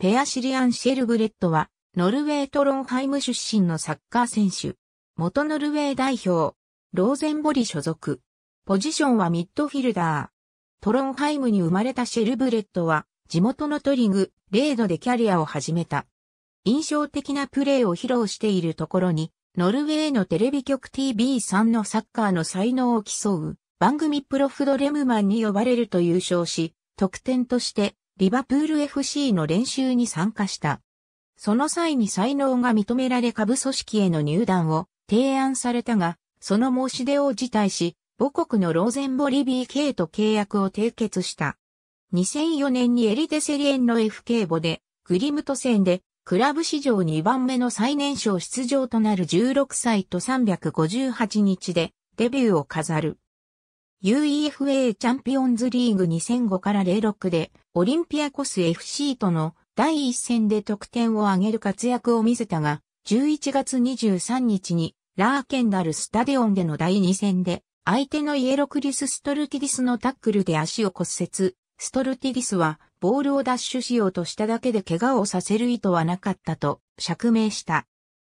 ペアシリアン・シェルブレットは、ノルウェートロンハイム出身のサッカー選手。元ノルウェー代表、ローゼンボリ所属。ポジションはミッドフィルダー。トロンハイムに生まれたシェルブレットは、地元のトリグ、レードでキャリアを始めた。印象的なプレーを披露しているところに、ノルウェーのテレビ局 TV3 のサッカーの才能を競う、番組プロフドレムマンに呼ばれると優勝し、得点としてリバプール FC の練習に参加した。その際に才能が認められ下部組織への入団を提案されたが、その申し出を辞退し、母国のローゼンボリ BK と契約を締結した。2004年にエリテセリエンの FK ボで、グリムト戦で、クラブ史上2番目の最年少出場となる16歳と358日で、デビューを飾る。UEFA チャンピオンズリーグ2005から06で、オリンピアコス FC との第一戦で得点を挙げる活躍を見せたが、11月23日に、ラーケンダルスタデオンでの第2戦で、相手のイエロクリス・ストルティディスのタックルで足を骨折、ストルティディスは、ボールを奪取しようとしただけで怪我をさせる意図はなかったと、釈明した。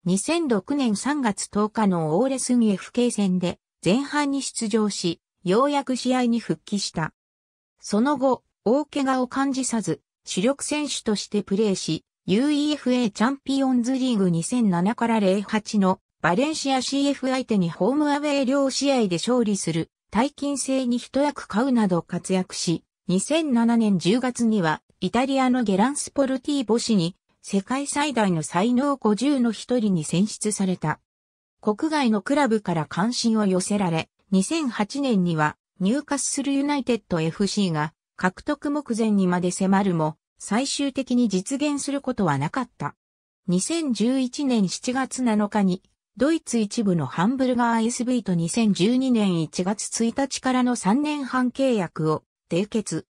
2006年3月10日のオーレスニ FK 戦で、前半に出場し、ようやく試合に復帰した。その後、大怪我を感じさず、主力選手としてプレーし、UEFA チャンピオンズリーグ2007から08のバレンシア CF 相手にホームアウェイ両試合で勝利する、大金制に一役買うなど活躍し、2007年10月にはイタリアのゲランスポルティーボ氏に世界最大の才能50の一人に選出された。国外のクラブから関心を寄せられ、2008年には入荷するユナイテッド FC が獲得目前にまで迫るも、最終的に実現することはなかった。2011年7月7日に、ドイツ一部のハンブルガー SV と2012年1月1日からの3年半契約を締結。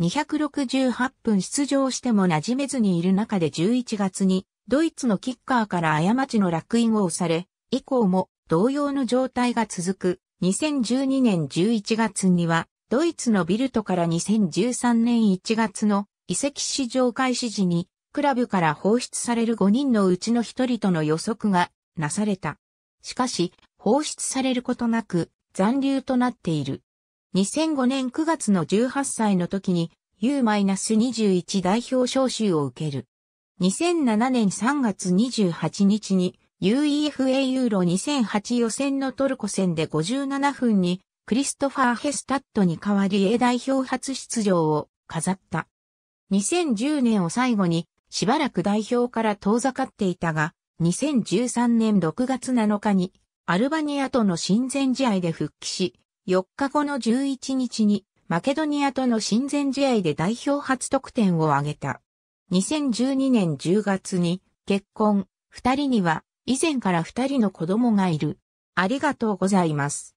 268分出場しても馴染めずにいる中で11月にドイツのキッカーから過ちの落印を押され、以降も同様の状態が続く2012年11月には、ドイツのビルトから2013年1月の遺跡市場開始時に、クラブから放出される5人のうちの1人との予測がなされた。しかし、放出されることなく残留となっている。2005年9月の18歳の時に U-21 代表招集を受ける。2007年3月28日に UEFA ユーロ2008予選のトルコ戦で57分にクリストファー・ヘスタットに代わり A 代表初出場を飾った。2010年を最後にしばらく代表から遠ざかっていたが、2013年6月7日にアルバニアとの親善試合で復帰し、4日後の11日にマケドニアとの親善試合で代表初得点を挙げた。2012年10月に結婚、二人には以前から二人の子供がいる。ありがとうございます。